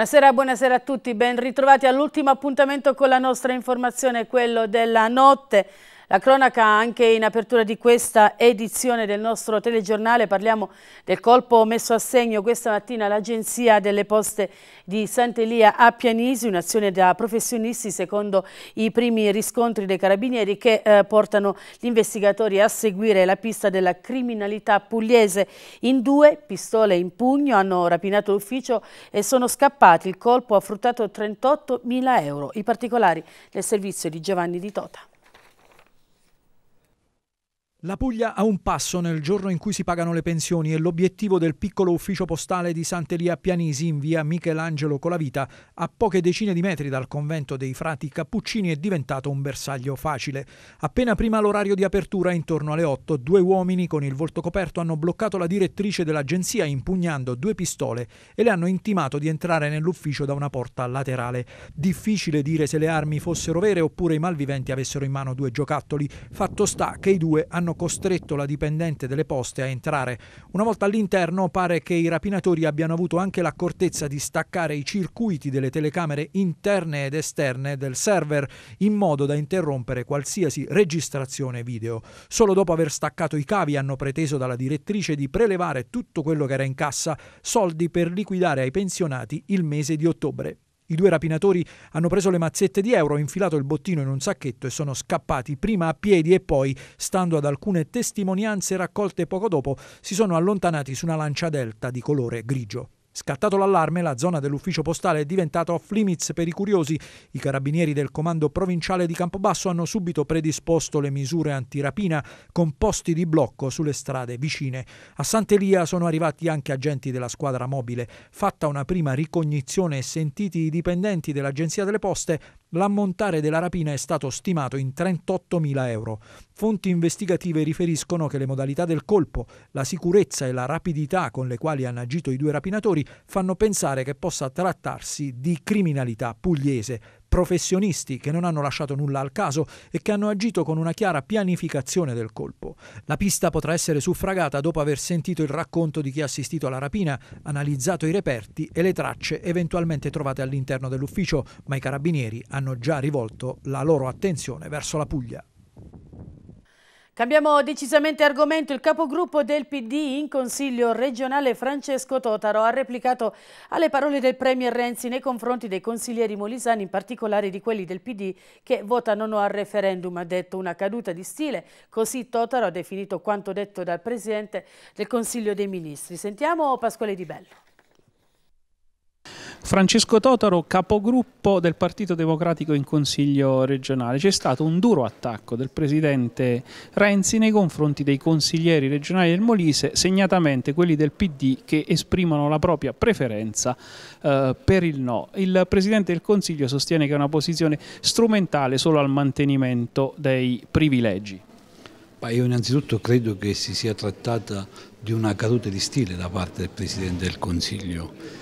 Buonasera, buonasera, a tutti, ben ritrovati all'ultimo appuntamento con la nostra informazione, quello della notte. La cronaca anche in apertura di questa edizione del nostro telegiornale. Parliamo del colpo messo a segno questa mattina all'Agenzia delle Poste di Sant'Elia a Pianisi, un'azione da professionisti secondo i primi riscontri dei carabinieri che eh, portano gli investigatori a seguire la pista della criminalità pugliese. In due, pistole in pugno, hanno rapinato l'ufficio e sono scappati. Il colpo ha fruttato 38 mila euro. I particolari del servizio di Giovanni Di Tota. La Puglia ha un passo nel giorno in cui si pagano le pensioni e l'obiettivo del piccolo ufficio postale di Sant'Elia Pianisi in via Michelangelo Colavita, a poche decine di metri dal convento dei frati Cappuccini, è diventato un bersaglio facile. Appena prima l'orario di apertura, intorno alle 8, due uomini con il volto coperto hanno bloccato la direttrice dell'agenzia impugnando due pistole e le hanno intimato di entrare nell'ufficio da una porta laterale. Difficile dire se le armi fossero vere oppure i malviventi avessero in mano due giocattoli. Fatto sta che i due hanno hanno costretto la dipendente delle poste a entrare. Una volta all'interno pare che i rapinatori abbiano avuto anche l'accortezza di staccare i circuiti delle telecamere interne ed esterne del server in modo da interrompere qualsiasi registrazione video. Solo dopo aver staccato i cavi hanno preteso dalla direttrice di prelevare tutto quello che era in cassa, soldi per liquidare ai pensionati il mese di ottobre. I due rapinatori hanno preso le mazzette di euro, infilato il bottino in un sacchetto e sono scappati prima a piedi e poi, stando ad alcune testimonianze raccolte poco dopo, si sono allontanati su una lancia delta di colore grigio. Scattato l'allarme, la zona dell'ufficio postale è diventata off limits per i curiosi. I carabinieri del comando provinciale di Campobasso hanno subito predisposto le misure antirapina con posti di blocco sulle strade vicine. A Sant'Elia sono arrivati anche agenti della squadra mobile. Fatta una prima ricognizione e sentiti i dipendenti dell'Agenzia delle Poste, L'ammontare della rapina è stato stimato in 38.000 euro. Fonti investigative riferiscono che le modalità del colpo, la sicurezza e la rapidità con le quali hanno agito i due rapinatori fanno pensare che possa trattarsi di criminalità pugliese, professionisti che non hanno lasciato nulla al caso e che hanno agito con una chiara pianificazione del colpo. La pista potrà essere suffragata dopo aver sentito il racconto di chi ha assistito alla rapina, analizzato i reperti e le tracce eventualmente trovate all'interno dell'ufficio, ma i carabinieri hanno già rivolto la loro attenzione verso la Puglia. Cambiamo decisamente argomento. Il capogruppo del PD in Consiglio regionale Francesco Totaro ha replicato alle parole del Premier Renzi nei confronti dei consiglieri molisani, in particolare di quelli del PD che votano no al referendum. Ha detto una caduta di stile. Così Totaro ha definito quanto detto dal Presidente del Consiglio dei Ministri. Sentiamo Pasquale Di Bello. Francesco Totaro, capogruppo del Partito Democratico in Consiglio regionale. C'è stato un duro attacco del presidente Renzi nei confronti dei consiglieri regionali del Molise, segnatamente quelli del PD che esprimono la propria preferenza eh, per il no. Il presidente del Consiglio sostiene che è una posizione strumentale solo al mantenimento dei privilegi. Ma io innanzitutto credo che si sia trattata di una caduta di stile da parte del Presidente del Consiglio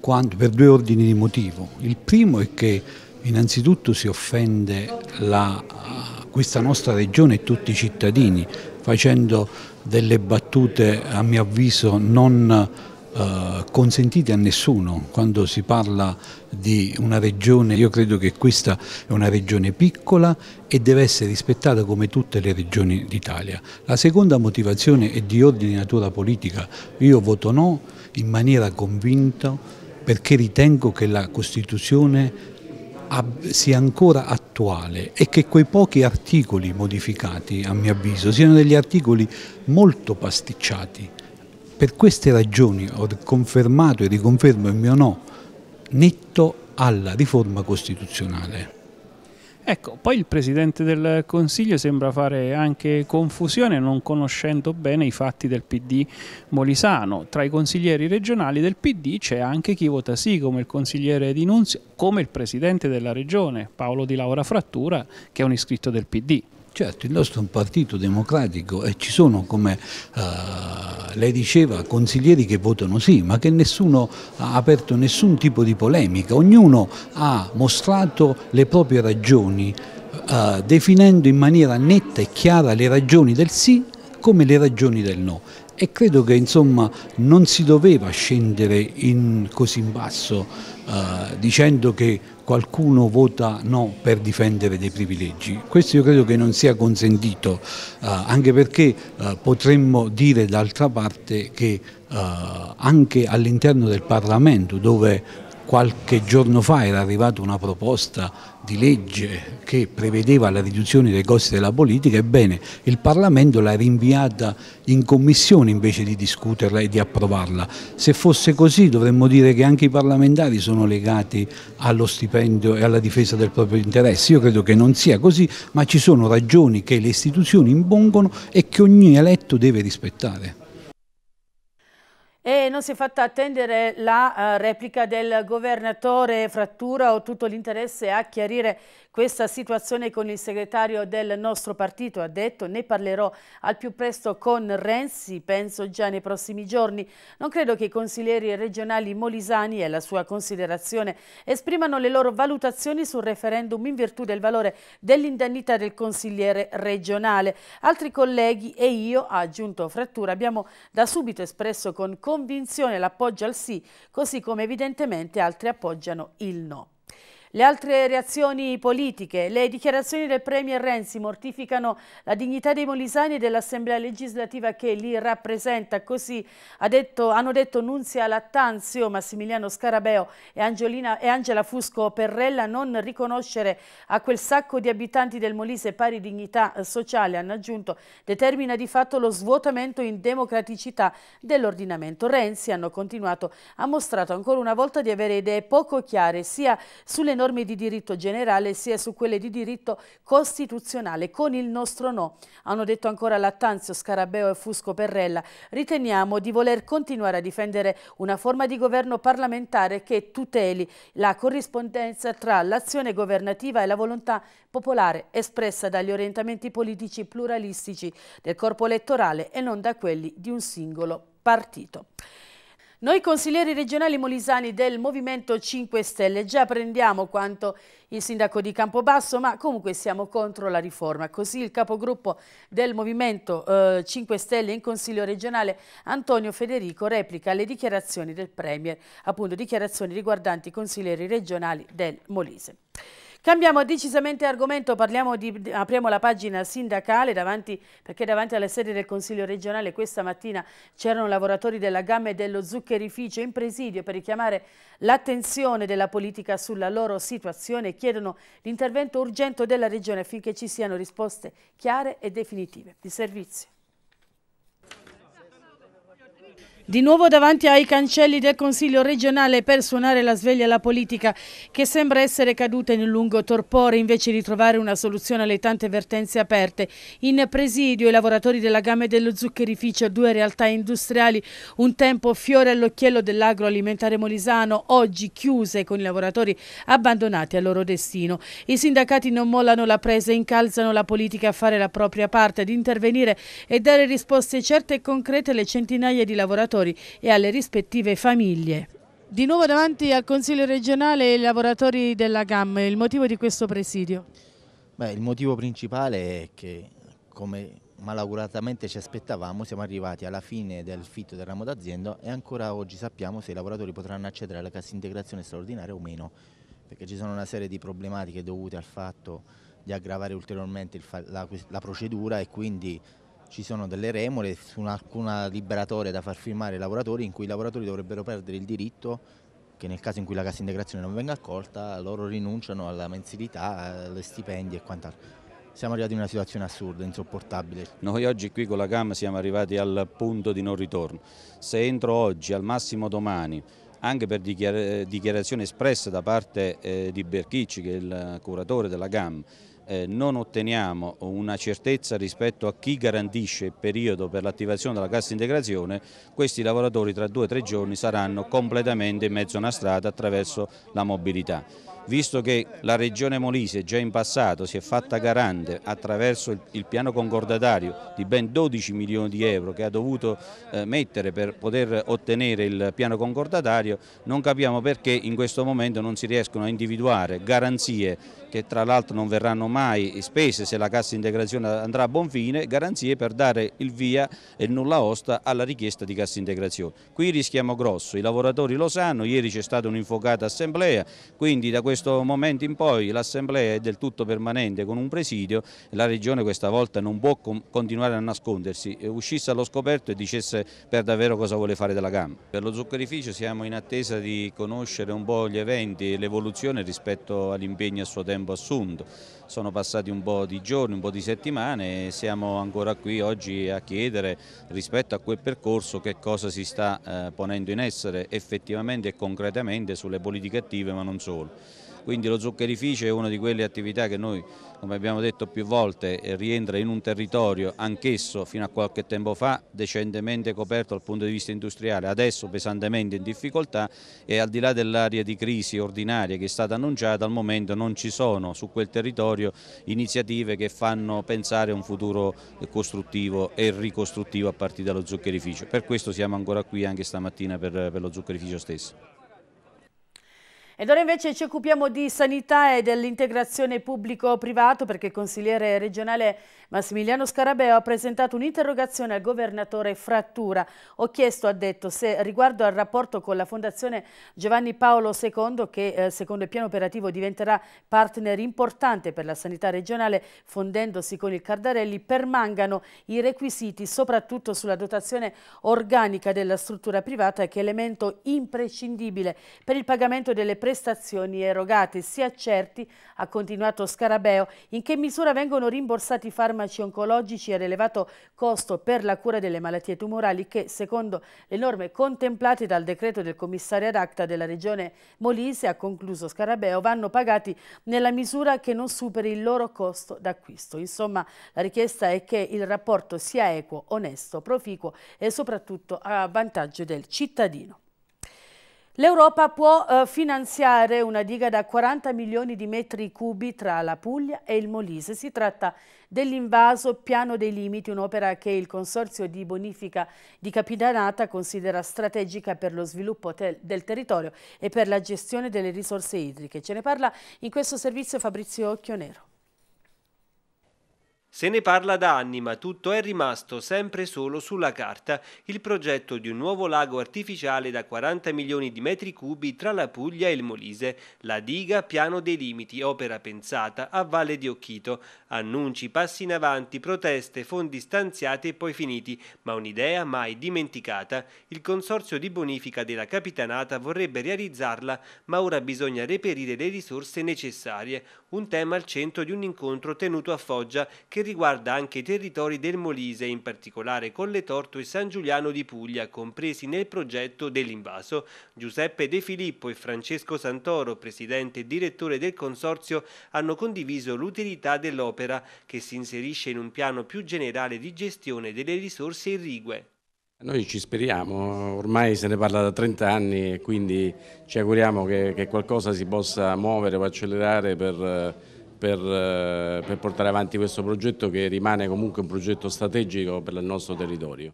quanto, per due ordini di motivo. Il primo è che innanzitutto si offende la, questa nostra regione e tutti i cittadini facendo delle battute a mio avviso non eh, consentite a nessuno quando si parla di una regione, io credo che questa è una regione piccola e deve essere rispettata come tutte le regioni d'Italia. La seconda motivazione è di ordine di natura politica, io voto no in maniera convinta perché ritengo che la Costituzione sia ancora attuale e che quei pochi articoli modificati, a mio avviso, siano degli articoli molto pasticciati. Per queste ragioni ho confermato e riconfermo il mio no netto alla riforma costituzionale. Ecco, poi il Presidente del Consiglio sembra fare anche confusione non conoscendo bene i fatti del PD molisano. Tra i consiglieri regionali del PD c'è anche chi vota sì, come il consigliere Di Nunzio, come il Presidente della Regione, Paolo Di Laura Frattura, che è un iscritto del PD. Certo, il nostro è un partito democratico e ci sono, come eh, lei diceva, consiglieri che votano sì, ma che nessuno ha aperto nessun tipo di polemica, ognuno ha mostrato le proprie ragioni, eh, definendo in maniera netta e chiara le ragioni del sì come le ragioni del no e credo che insomma, non si doveva scendere in così in basso eh, dicendo che qualcuno vota no per difendere dei privilegi. Questo io credo che non sia consentito, eh, anche perché eh, potremmo dire d'altra parte che eh, anche all'interno del Parlamento, dove Qualche giorno fa era arrivata una proposta di legge che prevedeva la riduzione dei costi della politica, ebbene il Parlamento l'ha rinviata in commissione invece di discuterla e di approvarla. Se fosse così dovremmo dire che anche i parlamentari sono legati allo stipendio e alla difesa del proprio interesse. Io credo che non sia così, ma ci sono ragioni che le istituzioni impongono e che ogni eletto deve rispettare. E non si è fatta attendere la uh, replica del governatore Frattura, ho tutto l'interesse a chiarire questa situazione con il segretario del nostro partito ha detto ne parlerò al più presto con Renzi, penso già nei prossimi giorni. Non credo che i consiglieri regionali Molisani e la sua considerazione esprimano le loro valutazioni sul referendum in virtù del valore dell'indennità del consigliere regionale. Altri colleghi e io, ha aggiunto Frattura, abbiamo da subito espresso con convinzione l'appoggio al sì, così come evidentemente altri appoggiano il no. Le altre reazioni politiche, le dichiarazioni del Premier Renzi mortificano la dignità dei molisani e dell'Assemblea legislativa che li rappresenta, così ha detto, hanno detto Nunzia Lattanzio, Massimiliano Scarabeo e, Angelina, e Angela Fusco Perrella, non riconoscere a quel sacco di abitanti del Molise pari dignità eh, sociale, hanno aggiunto, determina di fatto lo svuotamento in democraticità dell'ordinamento. Renzi, hanno continuato, ha mostrato ancora una volta di avere idee poco chiare sia sulle norme norme di diritto generale sia su quelle di diritto costituzionale con il nostro no. Hanno detto ancora Lattanzio, Scarabeo e Fusco Perrella. Riteniamo di voler continuare a difendere una forma di governo parlamentare che tuteli la corrispondenza tra l'azione governativa e la volontà popolare espressa dagli orientamenti politici pluralistici del corpo elettorale e non da quelli di un singolo partito. Noi consiglieri regionali molisani del Movimento 5 Stelle già prendiamo quanto il sindaco di Campobasso, ma comunque siamo contro la riforma. Così il capogruppo del Movimento eh, 5 Stelle in Consiglio regionale, Antonio Federico, replica le dichiarazioni del Premier, appunto dichiarazioni riguardanti i consiglieri regionali del Molise. Cambiamo decisamente argomento, di, apriamo la pagina sindacale davanti, perché davanti alla sede del Consiglio regionale questa mattina c'erano lavoratori della gamma e dello zuccherificio in presidio per richiamare l'attenzione della politica sulla loro situazione e chiedono l'intervento urgente della regione affinché ci siano risposte chiare e definitive. Di servizio. Di nuovo davanti ai cancelli del Consiglio regionale per suonare la sveglia alla politica che sembra essere caduta in un lungo torpore invece di trovare una soluzione alle tante vertenze aperte. In presidio i lavoratori della gamma e dello zuccherificio, due realtà industriali, un tempo fiore all'occhiello dell'agroalimentare molisano, oggi chiuse con i lavoratori abbandonati al loro destino. I sindacati non mollano la presa, incalzano la politica a fare la propria parte, ad intervenire e dare risposte certe e concrete alle centinaia di lavoratori lavoratori e alle rispettive famiglie. Di nuovo davanti al Consiglio regionale e ai lavoratori della GAM, il motivo di questo presidio? Beh, il motivo principale è che, come malauguratamente ci aspettavamo, siamo arrivati alla fine del fitto del ramo d'azienda e ancora oggi sappiamo se i lavoratori potranno accedere alla cassa integrazione straordinaria o meno, perché ci sono una serie di problematiche dovute al fatto di aggravare ulteriormente la, la procedura e quindi ci sono delle remore su alcuna liberatoria da far firmare ai lavoratori in cui i lavoratori dovrebbero perdere il diritto che nel caso in cui la cassa integrazione non venga accolta loro rinunciano alla mensilità, alle stipendi e quant'altro. Siamo arrivati in una situazione assurda, insopportabile. Noi oggi qui con la GAM siamo arrivati al punto di non ritorno. Se entro oggi, al massimo domani, anche per dichiarazione espressa da parte eh, di Berchicci, che è il curatore della GAM, eh, non otteniamo una certezza rispetto a chi garantisce il periodo per l'attivazione della cassa integrazione, questi lavoratori tra due o tre giorni saranno completamente in mezzo a una strada attraverso la mobilità. Visto che la Regione Molise già in passato si è fatta garante attraverso il, piano concordatario di ben 12 milioni di euro che ha dovuto eh, mettere per poter ottenere il piano concordatario, non capiamo perché in questo momento non si riescono a individuare garanzie che tra l'altro non verranno mai spese se la cassa integrazione andrà a buon fine, garanzie per dare il via e il nulla osta alla richiesta di cassa integrazione. Qui rischiamo grosso, i lavoratori lo sanno, ieri c'è stata un'infocata assemblea, quindi da questo momento in poi l'assemblea è del tutto permanente con un presidio la Regione questa volta non può continuare a nascondersi, uscisse allo scoperto e dicesse per davvero cosa vuole fare della Gamma. Per lo zuccherificio siamo in attesa di conoscere un po' gli eventi e l'evoluzione rispetto all'impegno a suo tempo tempo assunto. Sono passati un po' di giorni, un po' di settimane e siamo ancora qui oggi a chiedere rispetto a quel percorso che cosa si sta eh, ponendo in essere effettivamente e concretamente sulle politiche attive ma non solo quindi lo zuccherificio è una di quelle attività che noi, come abbiamo detto più volte, eh, rientra in un territorio anch'esso fino a qualche tempo fa decentemente coperto dal punto di vista industriale, adesso pesantemente in difficoltà e al di là dell'area di crisi ordinaria che è stata annunciata, al momento non ci sono su quel territorio iniziative che fanno pensare a un futuro costruttivo e ricostruttivo a partire dallo zuccherificio. Per questo siamo ancora qui anche stamattina per, per lo zuccherificio stesso. Ed ora invece ci occupiamo di sanità e dell'integrazione pubblico-privato perché il consigliere regionale Massimiliano Scarabeo ha presentato un'interrogazione al governatore Frattura. Ho chiesto, ha detto, se riguardo al rapporto con la Fondazione Giovanni Paolo II che eh, secondo il piano operativo diventerà partner importante per la sanità regionale fondendosi con il Cardarelli permangano i requisiti soprattutto sulla dotazione organica della struttura privata che è elemento imprescindibile per il pagamento delle prestazioni erogate. Si accerti, ha continuato Scarabeo, in che misura vengono rimborsati i farmaci oncologici ad elevato costo per la cura delle malattie tumorali che, secondo le norme contemplate dal decreto del commissario ad acta della regione Molise, ha concluso Scarabeo, vanno pagati nella misura che non superi il loro costo d'acquisto. Insomma, la richiesta è che il rapporto sia equo, onesto, proficuo e soprattutto a vantaggio del cittadino. L'Europa può eh, finanziare una diga da 40 milioni di metri cubi tra la Puglia e il Molise. Si tratta dell'invaso Piano dei Limiti, un'opera che il Consorzio di Bonifica di Capitanata considera strategica per lo sviluppo te del territorio e per la gestione delle risorse idriche. Ce ne parla in questo servizio Fabrizio Occhionero. Se ne parla da anni, ma tutto è rimasto sempre solo sulla carta. Il progetto di un nuovo lago artificiale da 40 milioni di metri cubi tra la Puglia e il Molise, la diga Piano dei Limiti, opera pensata a Valle di Occhito. Annunci, passi in avanti, proteste, fondi stanziati e poi finiti, ma un'idea mai dimenticata. Il consorzio di bonifica della Capitanata vorrebbe realizzarla, ma ora bisogna reperire le risorse necessarie, un tema al centro di un incontro tenuto a Foggia che riguarda anche i territori del Molise, in particolare Colletorto e San Giuliano di Puglia, compresi nel progetto dell'invaso. Giuseppe De Filippo e Francesco Santoro, presidente e direttore del consorzio, hanno condiviso l'utilità dell'opera che si inserisce in un piano più generale di gestione delle risorse irrigue. Noi ci speriamo, ormai se ne parla da 30 anni e quindi ci auguriamo che, che qualcosa si possa muovere o accelerare per per, eh, per portare avanti questo progetto che rimane comunque un progetto strategico per il nostro territorio.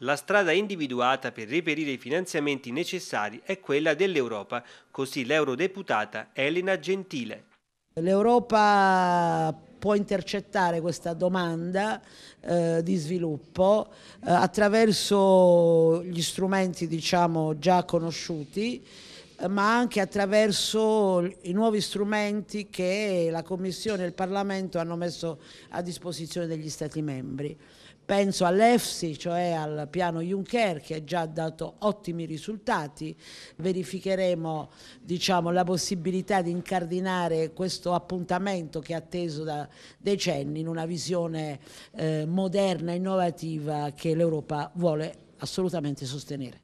La strada individuata per reperire i finanziamenti necessari è quella dell'Europa, così l'eurodeputata Elena Gentile. L'Europa può intercettare questa domanda eh, di sviluppo eh, attraverso gli strumenti diciamo, già conosciuti ma anche attraverso i nuovi strumenti che la Commissione e il Parlamento hanno messo a disposizione degli Stati membri. Penso all'EFSI, cioè al piano Juncker, che ha già dato ottimi risultati. Verificheremo diciamo, la possibilità di incardinare questo appuntamento che è atteso da decenni in una visione eh, moderna, innovativa che l'Europa vuole assolutamente sostenere.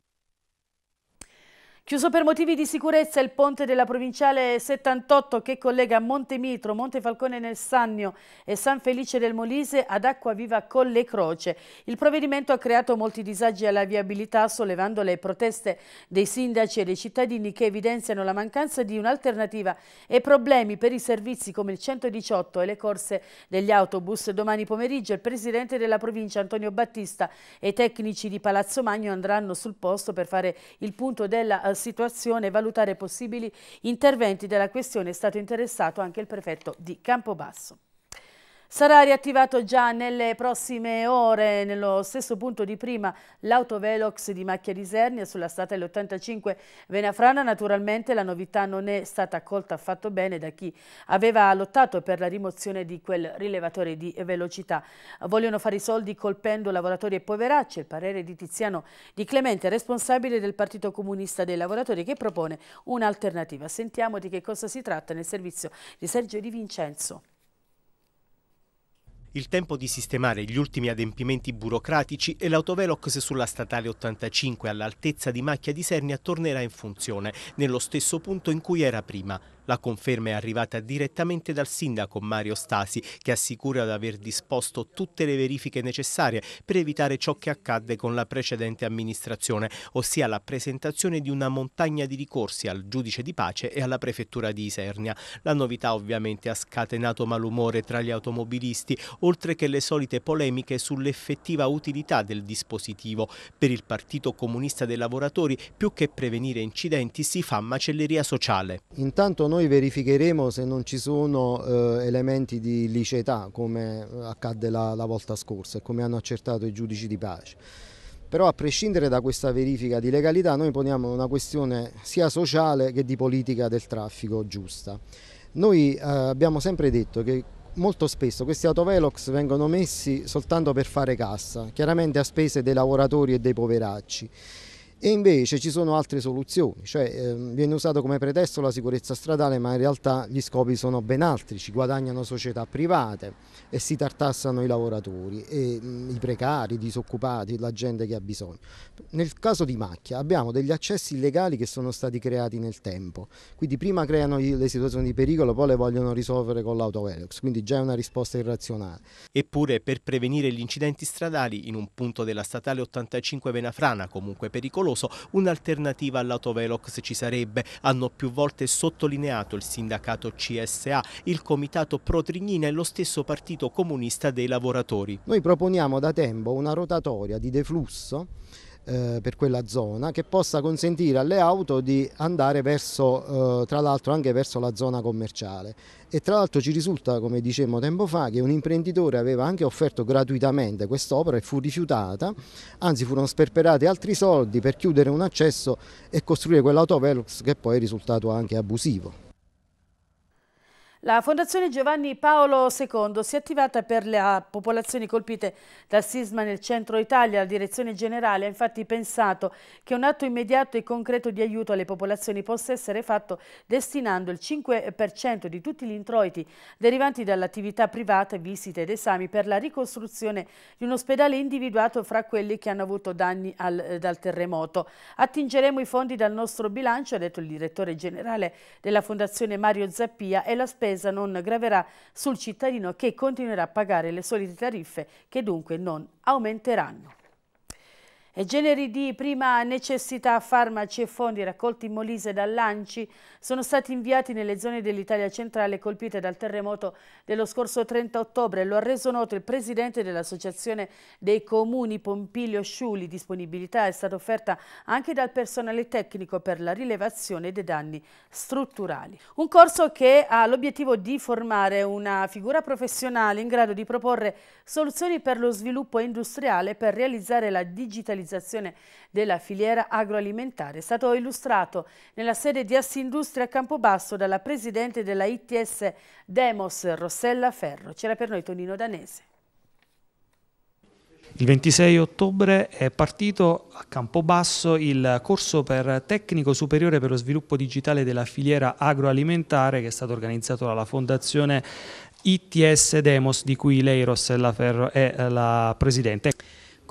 Chiuso per motivi di sicurezza il ponte della provinciale 78 che collega Montemitro, Montefalcone nel Sannio e San Felice del Molise ad Acqua Acquaviva Colle Croce. Il provvedimento ha creato molti disagi alla viabilità sollevando le proteste dei sindaci e dei cittadini che evidenziano la mancanza di un'alternativa e problemi per i servizi come il 118 e le corse degli autobus. Domani pomeriggio il presidente della provincia Antonio Battista e i tecnici di Palazzo Magno andranno sul posto per fare il punto della situazione e valutare possibili interventi della questione è stato interessato anche il prefetto di Campobasso. Sarà riattivato già nelle prossime ore, nello stesso punto di prima, l'autovelox di Macchia di Sernia sulla strada statale 85 Venafrana. Naturalmente la novità non è stata accolta affatto bene da chi aveva lottato per la rimozione di quel rilevatore di velocità. Vogliono fare i soldi colpendo lavoratori e poveracci, il parere di Tiziano Di Clemente, responsabile del Partito Comunista dei Lavoratori, che propone un'alternativa. Sentiamo di che cosa si tratta nel servizio di Sergio Di Vincenzo. Il tempo di sistemare gli ultimi adempimenti burocratici e l'autovelox sulla statale 85 all'altezza di Macchia di Sernia tornerà in funzione, nello stesso punto in cui era prima. La conferma è arrivata direttamente dal sindaco Mario Stasi, che assicura di aver disposto tutte le verifiche necessarie per evitare ciò che accadde con la precedente amministrazione, ossia la presentazione di una montagna di ricorsi al giudice di pace e alla prefettura di Isernia. La novità ovviamente ha scatenato malumore tra gli automobilisti, oltre che le solite polemiche sull'effettiva utilità del dispositivo. Per il Partito Comunista dei Lavoratori, più che prevenire incidenti, si fa macelleria sociale. Intanto noi verificheremo se non ci sono eh, elementi di liceità come eh, accadde la, la volta scorsa e come hanno accertato i giudici di pace. Però a prescindere da questa verifica di legalità noi poniamo una questione sia sociale che di politica del traffico giusta. Noi eh, abbiamo sempre detto che molto spesso questi autovelox vengono messi soltanto per fare cassa, chiaramente a spese dei lavoratori e dei poveracci. E invece ci sono altre soluzioni, cioè ehm, viene usato come pretesto la sicurezza stradale ma in realtà gli scopi sono ben altri, ci guadagnano società private e si tartassano i lavoratori, e, mh, mm, i precari, i disoccupati, la gente che ha bisogno. Nel caso di Macchia abbiamo degli accessi illegali che sono stati creati nel tempo, quindi prima creano le situazioni di pericolo, poi le vogliono risolvere con l'autovelox, quindi già è una risposta irrazionale. Eppure per prevenire gli incidenti stradali in un punto della statale 85 Venafrana comunque pericoloso, pericoloso, un'alternativa all'autovelox ci sarebbe, hanno più volte sottolineato il sindacato CSA, il comitato Pro Trignina e lo stesso partito comunista dei lavoratori. Noi proponiamo da tempo una rotatoria di deflusso eh, per quella zona che possa consentire alle auto di andare verso, eh, tra l'altro anche verso la zona commerciale e tra l'altro ci risulta come dicevamo tempo fa che un imprenditore aveva anche offerto gratuitamente quest'opera e fu rifiutata anzi furono sperperati altri soldi per chiudere un accesso e costruire quell'autovelox che poi è risultato anche abusivo. La Fondazione Giovanni Paolo II si è attivata per le popolazioni colpite dal sisma nel centro Italia. La direzione generale ha infatti pensato che un atto immediato e concreto di aiuto alle popolazioni possa essere fatto destinando il 5% di tutti gli introiti derivanti dall'attività privata, visite ed esami per la ricostruzione di un ospedale individuato fra quelli che hanno avuto danni al, eh, dal terremoto. Attingeremo i fondi dal nostro bilancio, ha detto il direttore generale della Fondazione Mario Zappia, e la spesa spesa non graverà sul cittadino che continuerà a pagare le solite tariffe che dunque non aumenteranno. E generi di prima necessità, farmaci e fondi raccolti in Molise dal dall'Anci sono stati inviati nelle zone dell'Italia centrale colpite dal terremoto dello scorso 30 ottobre. Lo ha reso noto il presidente dell'Associazione dei Comuni Pompilio Sciuli. Disponibilità è stata offerta anche dal personale tecnico per la rilevazione dei danni strutturali. Un corso che ha l'obiettivo di formare una figura professionale in grado di proporre soluzioni per lo sviluppo industriale per realizzare la digitalizzazione digitalizzazione della filiera agroalimentare. È stato illustrato nella sede di Assindustria a Campobasso dalla presidente della ITS Demos, Rossella Ferro. C'era per noi Tonino Danese. Il 26 ottobre è partito a Campobasso il corso per tecnico superiore per lo sviluppo digitale della filiera agroalimentare che è stato organizzato dalla Fondazione ITS Demos di cui lei Rossella Ferro è la presidente.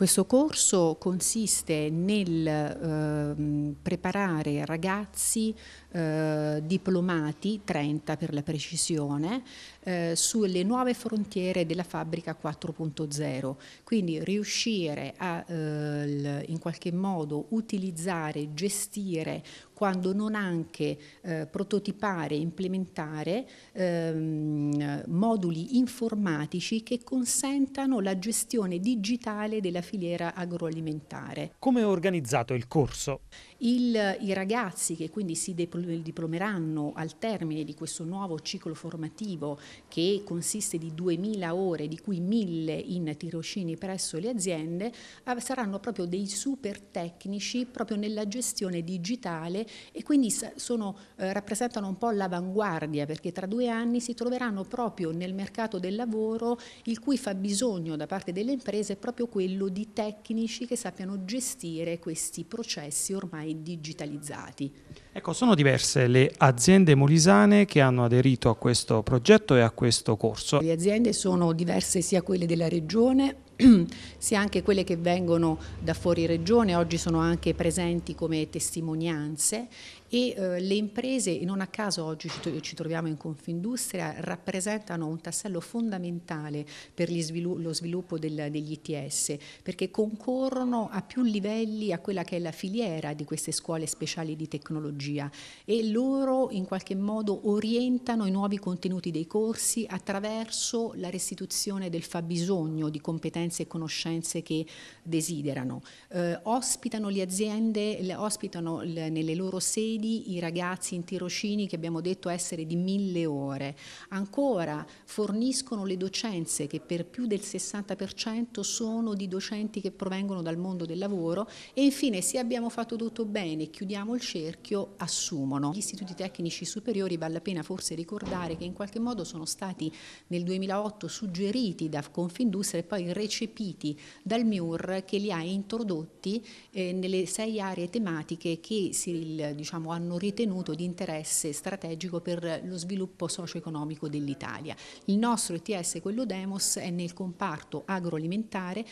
Questo corso consiste nel eh, preparare ragazzi eh, diplomati, 30 per la precisione, eh, sulle nuove frontiere della fabbrica 4.0, quindi riuscire a eh, in qualche modo utilizzare, gestire quando non anche eh, prototipare e implementare ehm, moduli informatici che consentano la gestione digitale della filiera agroalimentare. Come è organizzato il corso? Il, I ragazzi che quindi si diplomeranno al termine di questo nuovo ciclo formativo che consiste di 2.000 ore, di cui 1.000 in tirocini presso le aziende, saranno proprio dei super tecnici proprio nella gestione digitale e quindi sono, eh, rappresentano un po' l'avanguardia perché tra due anni si troveranno proprio nel mercato del lavoro il cui fabbisogno da parte delle imprese è proprio quello di tecnici che sappiano gestire questi processi ormai digitalizzati. Ecco, sono diverse le aziende molisane che hanno aderito a questo progetto e a questo corso. Le aziende sono diverse sia quelle della regione sia anche quelle che vengono da fuori regione, oggi sono anche presenti come testimonianze e eh, le imprese, e non a caso oggi ci, ci, troviamo in Confindustria, rappresentano un tassello fondamentale per svilu lo sviluppo del, degli ITS perché concorrono a più livelli a quella che è la filiera di queste scuole speciali di tecnologia e loro in qualche modo orientano i nuovi contenuti dei corsi attraverso la restituzione del fabbisogno di competenze e conoscenze che desiderano. Eh, ospitano le aziende, le ospitano le, nelle loro sedi vedi i ragazzi in tirocini che abbiamo detto essere di mille ore, ancora forniscono le docenze che per più del 60% sono di docenti che provengono dal mondo del lavoro e infine se abbiamo fatto tutto bene, chiudiamo il cerchio, assumono. Gli istituti tecnici superiori vale la pena forse ricordare che in qualche modo sono stati nel 2008 suggeriti da Confindustria e poi recepiti dal MIUR che li ha introdotti eh, nelle sei aree tematiche che si, diciamo, hanno ritenuto di interesse strategico per lo sviluppo socio-economico dell'Italia. Il nostro ETS, quello Demos, è nel comparto agroalimentare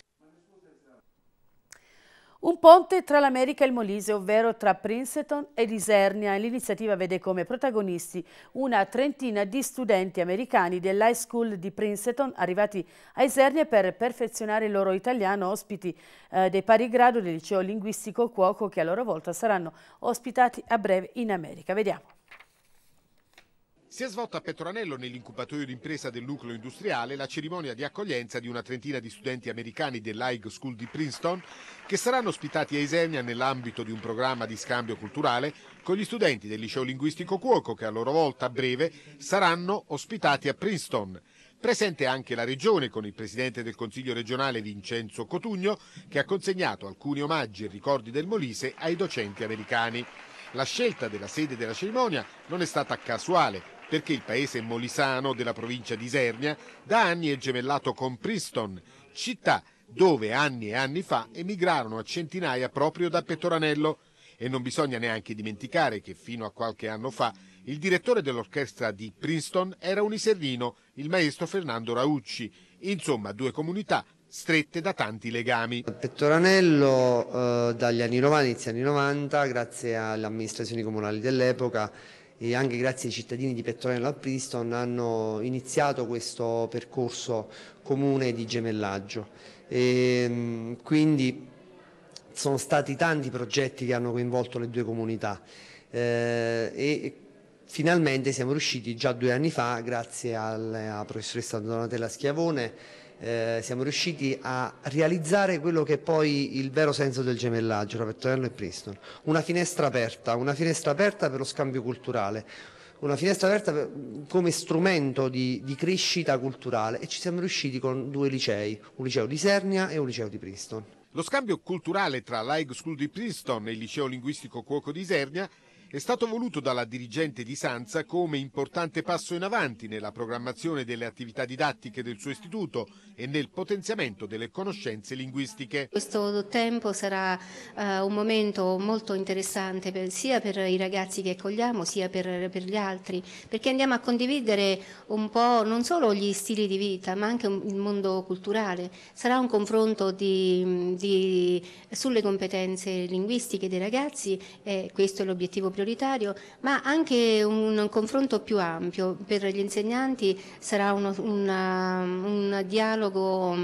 un ponte tra l'America e il Molise, ovvero tra Princeton ed Isernia. L'iniziativa vede come protagonisti una trentina di studenti americani dell'High School di Princeton arrivati a Isernia per perfezionare il loro italiano, ospiti eh, dei pari grado del liceo linguistico Cuoco che a loro volta saranno ospitati a breve in America. Vediamo. Si è svolta a Petronello, nell'incubatorio d'impresa del nucleo industriale, la cerimonia di accoglienza di una trentina di studenti americani dell'High School di Princeton che saranno ospitati a Isenia nell'ambito di un programma di scambio culturale con gli studenti del liceo linguistico Cuoco che a loro volta a breve saranno ospitati a Princeton. Presente anche la Regione con il Presidente del Consiglio regionale Vincenzo Cotugno che ha consegnato alcuni omaggi e ricordi del Molise ai docenti americani. La scelta della sede della cerimonia non è stata casuale, perché il paese molisano della provincia di Isernia da anni è gemellato con Princeton, città dove anni e anni fa emigrarono a centinaia proprio da Pettoranello. E non bisogna neanche dimenticare che fino a qualche anno fa il direttore dell'orchestra di Princeton era un isernino, il maestro Fernando Raucci. Insomma, due comunità strette da tanti legami. Pettoranello eh, dagli anni 90, inizi anni 90, grazie alle amministrazioni comunali dell'epoca, e anche grazie ai cittadini di Pettorello al Priston hanno iniziato questo percorso comune di gemellaggio. E, ehm, quindi sono stati tanti progetti che hanno coinvolto le due comunità eh, e finalmente siamo riusciti già due anni fa, grazie alla professoressa Donatella Schiavone, eh, siamo riusciti a realizzare quello che è poi il vero senso del gemellaggio tra Pettorello e Princeton, una finestra aperta, una finestra aperta per lo scambio culturale, una finestra aperta per, come strumento di, di, crescita culturale e ci siamo riusciti con due licei, un liceo di Sernia e un liceo di Princeton. Lo scambio culturale tra l'High School di Princeton e il liceo linguistico Cuoco di Sernia è stato voluto dalla dirigente di Sanza come importante passo in avanti nella programmazione delle attività didattiche del suo istituto e nel potenziamento delle conoscenze linguistiche. Questo tempo sarà uh, un momento molto interessante per, sia per i ragazzi che accogliamo sia per, per, gli altri perché andiamo a condividere un po' non solo gli stili di vita ma anche il mondo culturale. Sarà un confronto di, di, sulle competenze linguistiche dei ragazzi e questo è l'obiettivo principale prioritario, ma anche un, confronto più ampio per gli insegnanti sarà uno, una, un dialogo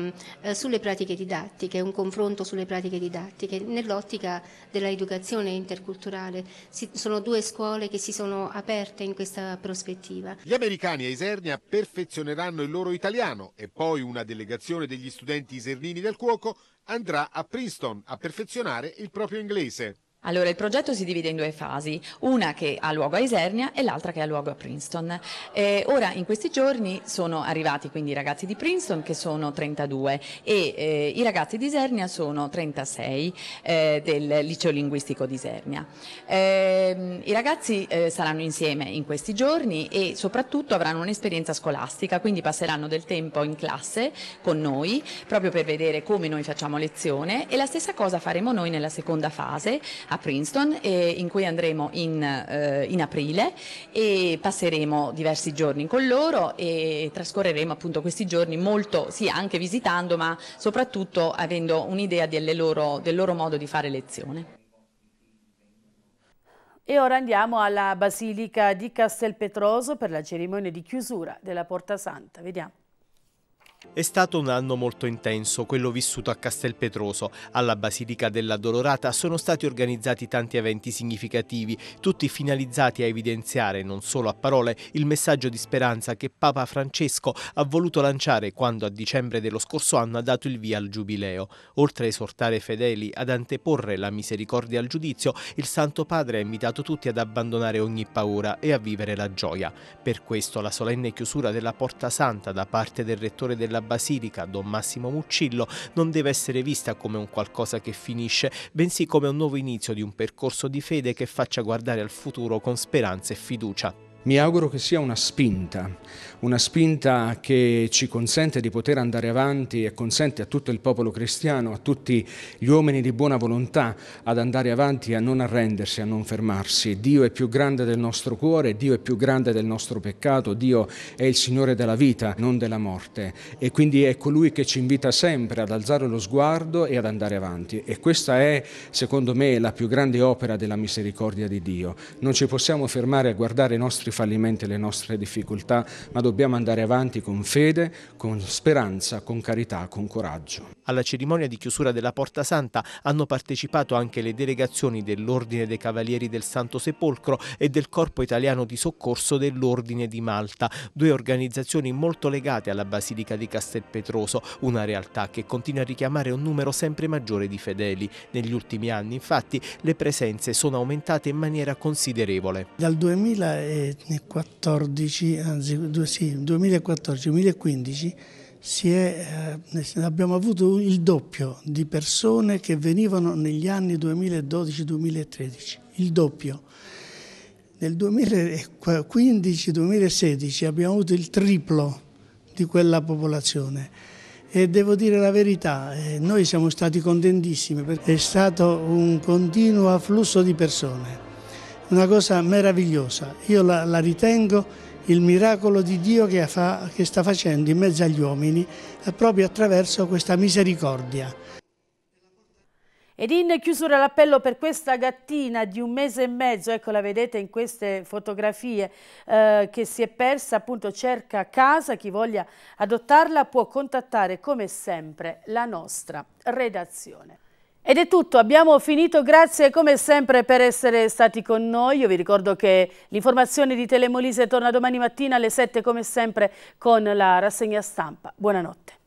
eh, sulle pratiche didattiche, un confronto sulle pratiche didattiche nell'ottica dell'educazione interculturale. Si, sono due scuole che si sono aperte in questa prospettiva. Gli americani a Isernia perfezioneranno il loro italiano e poi una delegazione degli studenti isernini del Cuoco andrà a Princeton a perfezionare il proprio inglese. Allora, il progetto si divide in due fasi, una che ha luogo a Isernia e l'altra che ha luogo a Princeton. Eh, ora, in questi giorni sono arrivati quindi i ragazzi di Princeton, che sono 32, e eh, i ragazzi di Isernia sono 36 eh, del liceo linguistico di Isernia. Ehm, I ragazzi eh, saranno insieme in questi giorni e soprattutto avranno un'esperienza scolastica, quindi passeranno del tempo in classe con noi, proprio per vedere come noi facciamo lezione, e la stessa cosa faremo noi nella seconda fase a Princeton eh, in cui andremo in, eh, in, aprile e passeremo diversi giorni con loro e trascorreremo appunto questi giorni molto, sì anche visitando ma soprattutto avendo un'idea del loro modo di fare lezione. E ora andiamo alla Basilica di Castelpetroso per la cerimonia di chiusura della Porta Santa. Vediamo. È stato un anno molto intenso, quello vissuto a Castelpetroso. Alla Basilica della Dolorata sono stati organizzati tanti eventi significativi, tutti finalizzati a evidenziare, non solo a parole, il messaggio di speranza che Papa Francesco ha voluto lanciare quando a dicembre dello scorso anno ha dato il via al Giubileo. Oltre a esortare i fedeli ad anteporre la misericordia al giudizio, il Santo Padre ha invitato tutti ad abbandonare ogni paura e a vivere la gioia. Per questo la solenne chiusura della Porta Santa da parte del Rettore della la basilica Don Massimo Muccillo non deve essere vista come un qualcosa che finisce, bensì come un nuovo inizio di un percorso di fede che faccia guardare al futuro con speranza e fiducia. Mi auguro che sia una spinta, una spinta che ci consente di poter andare avanti e consente a tutto il popolo cristiano, a tutti gli uomini di buona volontà ad andare avanti, e a non arrendersi, a non fermarsi. Dio è più grande del nostro cuore, Dio è più grande del nostro peccato, Dio è il Signore della vita, non della morte e quindi è colui che ci invita sempre ad alzare lo sguardo e ad andare avanti e questa è secondo me la più grande opera della misericordia di Dio. Non ci possiamo fermare a guardare i nostri fallimenti e le nostre difficoltà, ma dobbiamo dobbiamo andare avanti con fede, con speranza, con carità, con coraggio. Alla cerimonia di chiusura della Porta Santa hanno partecipato anche le delegazioni dell'Ordine dei Cavalieri del Santo Sepolcro e del Corpo Italiano di Soccorso dell'Ordine di Malta, due organizzazioni molto legate alla Basilica di Castelpetroso, una realtà che continua a richiamare un numero sempre maggiore di fedeli. Negli ultimi anni, infatti, le presenze sono aumentate in maniera considerevole. Dal 2014, anzi, sì, film 2014-2015 è, eh, abbiamo avuto il doppio di persone che venivano negli anni 2012-2013, il doppio. Nel 2015-2016 abbiamo avuto il triplo di quella popolazione e devo dire la verità, eh, noi siamo stati contentissimi perché è stato un continuo afflusso di persone, una cosa meravigliosa, io la, la ritengo il miracolo di Dio che, fa, che sta facendo in mezzo agli uomini eh, proprio attraverso questa misericordia. Ed in chiusura l'appello per questa gattina di un mese e mezzo, ecco la vedete in queste fotografie, eh, che si è persa, appunto cerca casa, chi voglia adottarla può contattare come sempre la nostra redazione. Ed è tutto, abbiamo finito, grazie come sempre per essere stati con noi, io vi ricordo che l'informazione di Telemolise torna domani mattina alle 7 come sempre con la rassegna stampa. Buonanotte.